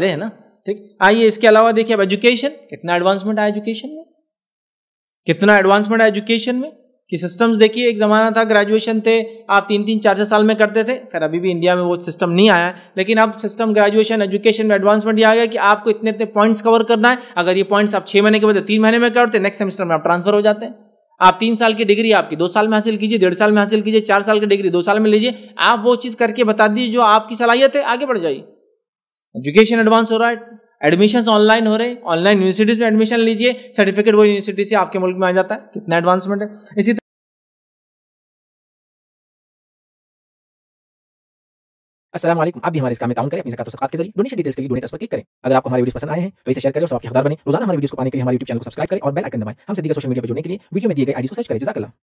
रहे है ना ठीक आइए इसके अलावा देखिए अब एजुकेशन कितना एडवांसमेंट है एजुकेशन में कितना एडवांसमेंट है एजुकेशन में कि सिस्टम्स देखिए एक ज़माना था ग्रेजुएशन थे आप तीन तीन चार चार साल में करते थे खैर अभी भी इंडिया में वो सिस्टम नहीं आया लेकिन अब सिस्टम ग्रेजुएशन एजुकेशन में एडवांसमेंट ये आ गया कि आपको इतने इतने पॉइंट्स कवर करना है अगर ये पॉइंट्स आप छः महीने के बाद तीन महीने में करते नेक्स्ट सेमेस्टर में आप ट्रांसफर हो जाते हैं आप तीन साल की डिग्री आपकी दो साल में हासिल कीजिए डेढ़ साल में हासिल कीजिए चार साल की डिग्री दो साल में लीजिए आप वो चीज़ करके बता दीजिए जो आपकी सलाहियत है आगे बढ़ जाइए एजुकेशन एडवांस हो रहा है एडमिशन ऑनलाइन हो रहे हैं ऑनलाइन यूनिवर्सिटीज में एडमिशन लीजिए सर्टिफिकेट वो यूनिवर्सिटी से आपके मुल्क में आ जाता है कितना एडवांसमेंट है इसी तरह असलम आप भी हमारे इस काम में ताउन करें अपनी जकात के जरिए डोनेशन डिटेल्स के लिए डोनेट पर क्लिक करें अगर आपको हमारी वीडियो पसंद आए हैं तो इसे शेयर करें और आपके हकदार बने रोजाना हमारे वीडियो को पाने के लिए हमारे यूट्यूब चैनल को सब्सक्राइब करें और बेल आइकन दबाएं हम सीधे सोशल मीडिया पर जुड़ने के लिए वीडियो में दिए गए आईडी को सर्च करें जजाकला